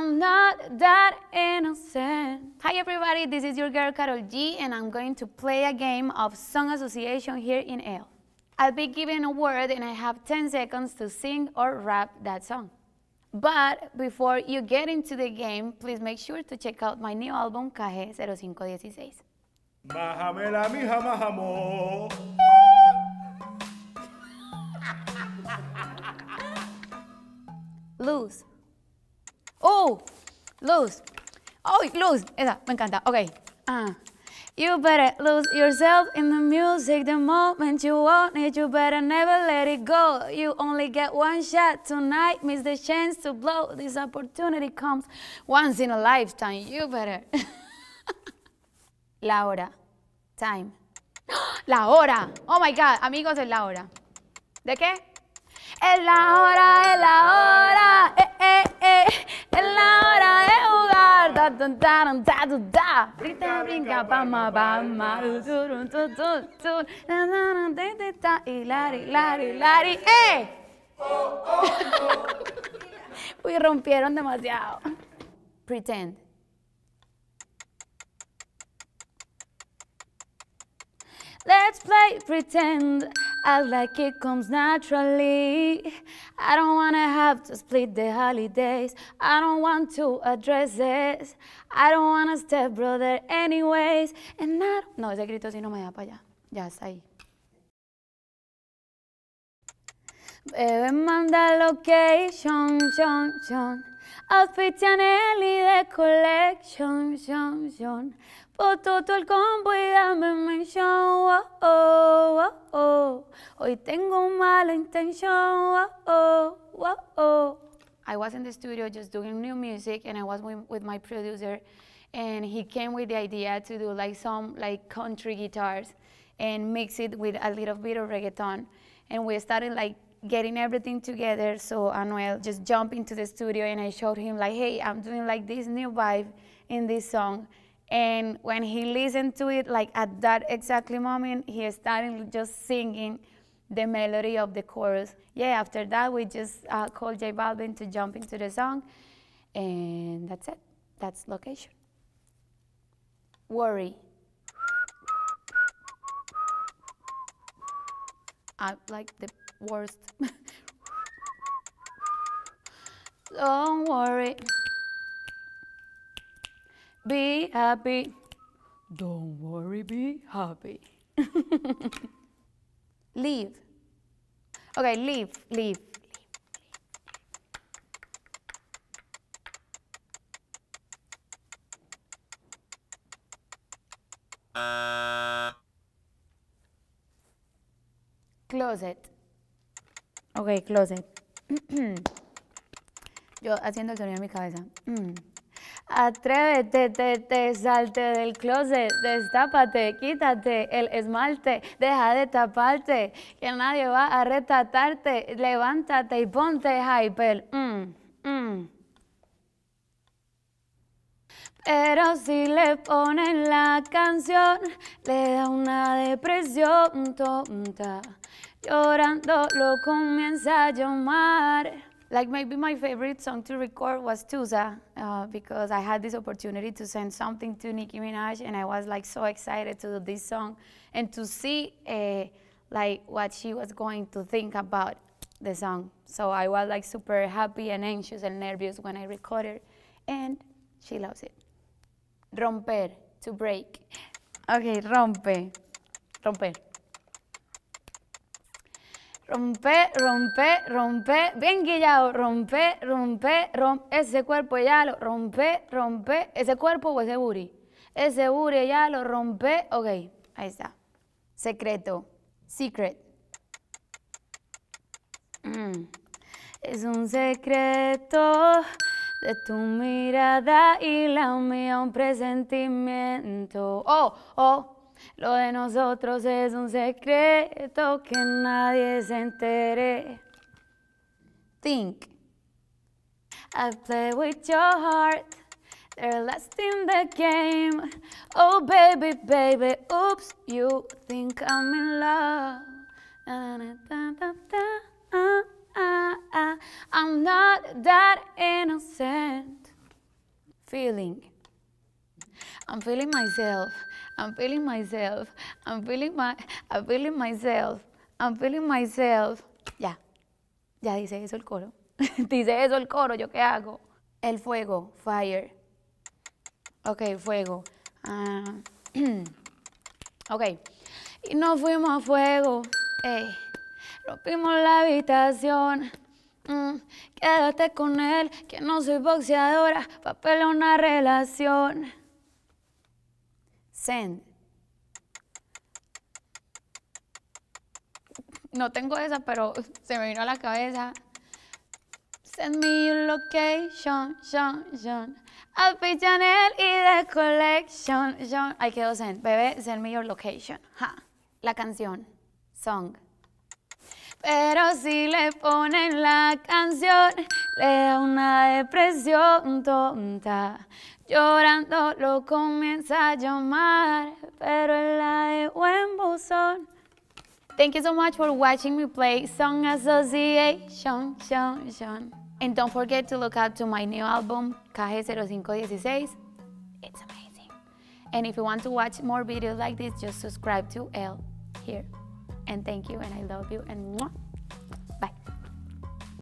I'm not that innocent. Hi everybody, this is your girl Carol G and I'm going to play a game of song association here in L. I'll be given a word and I have 10 seconds to sing or rap that song. But before you get into the game, please make sure to check out my new album, Caje 0516. mija, Oh, luz! Esa, me encanta. Ok. Ah. You better lose yourself in the music the moment you want it. You better never let it go. You only get one shot tonight. Miss the chance to blow. This opportunity comes once in a lifetime. You better. la hora. Time. La hora. Oh my God. Amigos, es la hora. ¿De qué? Es la hora, es la hora. Eh, eh. dadu da Rita brinca bamma bamma Turun tun tun tun La la la de de da Ilari lari lari ¡Eh! Uy, rompieron demasiado. Pretend. Let's play pretend. I like it comes naturally. I don't wanna have to split the holidays. I don't want to address this. I don't wanna step brother anyways. And I No, ese grito si no me da para allá. Ya está ahí. Bebé, manda location, chon, chon. Outfit Chanel y The Collection, Sean, Sean. todo el combo y dame mención, oh, oh, oh, oh. Hoy tengo mala intención, oh, oh, oh, oh. I was in the studio just doing new music and I was with my producer and he came with the idea to do like some like country guitars and mix it with a little bit of reggaeton. And we started like getting everything together. So Anuel just jumped into the studio and I showed him like, hey, I'm doing like this new vibe in this song. And when he listened to it, like at that exactly moment, he started just singing the melody of the chorus. Yeah, after that, we just uh, called J Balvin to jump into the song. And that's it. That's location. Worry. I'm uh, like the worst. Don't worry. Be happy. Don't worry, be happy. leave. Okay, leave, leave. Uh... Closet. Ok, closet. Yo haciendo el sonido en mi cabeza. Mm. Atrévete, te, salte del closet, destápate, quítate el esmalte, deja de taparte, que nadie va a retratarte, levántate y ponte hyper. Mm. Pero si le ponen la canción, le da una depresión tonta. Llorando lo comienza a llamar. Like maybe my favorite song to record was Tusa uh, because I had this opportunity to send something to Nicki Minaj and I was like so excited to do this song and to see uh, like what she was going to think about the song. So I was like super happy and anxious and nervous when I recorded and she loves it. Romper, to break. Ok, rompe. Romper. Rompe, rompe, rompe, bien guillado, rompe, rompe, rompe, ese cuerpo ya lo rompe, rompe, ese cuerpo o ese booty, ese booty ya lo rompe, ok, ahí está, secreto, secret. Mm. Es un secreto de tu mirada y la mía un presentimiento. Oh, oh, lo de nosotros es un secreto que nadie se entere. Think. I play with your heart. They're last in the game. Oh, baby, baby, oops, you think I'm in love. Uh. I'm not that innocent. Feeling. I'm feeling myself. I'm feeling myself. I'm feeling my I'm feeling myself. I'm feeling myself. Ya. Ya dice eso el coro. dice eso el coro, ¿yo qué hago? El fuego, fire. Ok, fuego. Ah. ok. Y nos fuimos a fuego. Eh. Rompimos la habitación. Mm, quédate con él, que no soy boxeadora, papel una relación. Send. No tengo esa, pero se me vino a la cabeza. Send me your location, John, John. be Chanel y de Collection, John. Ahí quedó Send. Bebé, send me your location. La canción. Song. Pero si le ponen la canción, le da una depresión tonta. Llorando lo comienza a llamar, pero la de buen buzón. Thank you so much for watching me play Song Association. Sean, Sean. And don't forget to look out to my new album, KG0516. It's amazing. And if you want to watch more videos like this, just subscribe to L here. And thank you, and I love you, and mwah.